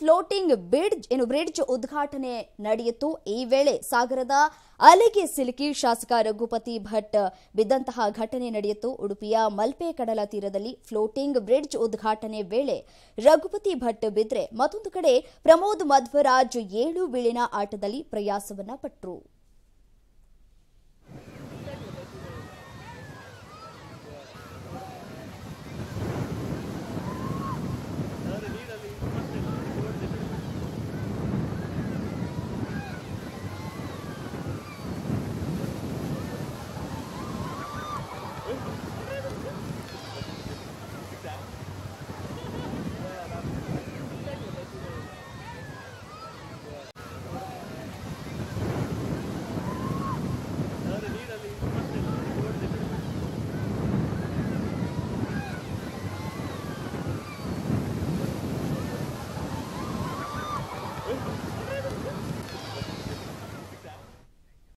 floating bridge ಏನು bridge ಉದ್ಘಾಟನೆ ನಡೆಯಿತು ಈ ವೇಳೆ ಸಾಗರದ ಅಲೆಗೆ ಸಿಲುಕಿ ಶಾಸಕ ರಘುಪತಿ ಭಟ್ ಬಿದ್ದಂತಹ ಘಟನೆ ನಡೆಯಿತು ಉಡುಪಿಯ ಮಲ್ಪೆ ಕಡಲ ತೀರದಲ್ಲಿ ಫ್ಲೋಟಿಂಗ್ ಬ್ರಿಡ್ಜ್ ಉದ್ಘಾಟನೆ ವೇಳೆ ರಘುಪತಿ ಭಟ್ ಬಿದ್ರೆ ಮತ್ತೊಂದು ಕಡೆ ಪ್ರಮೋದ್ ಮಧ್ವರಾಜ್ ಏಳು ಬೀಳಿನ ಆಟದಲ್ಲಿ ಪ್ರಯಾಸವನ್ನ ಪಟ್ಟರು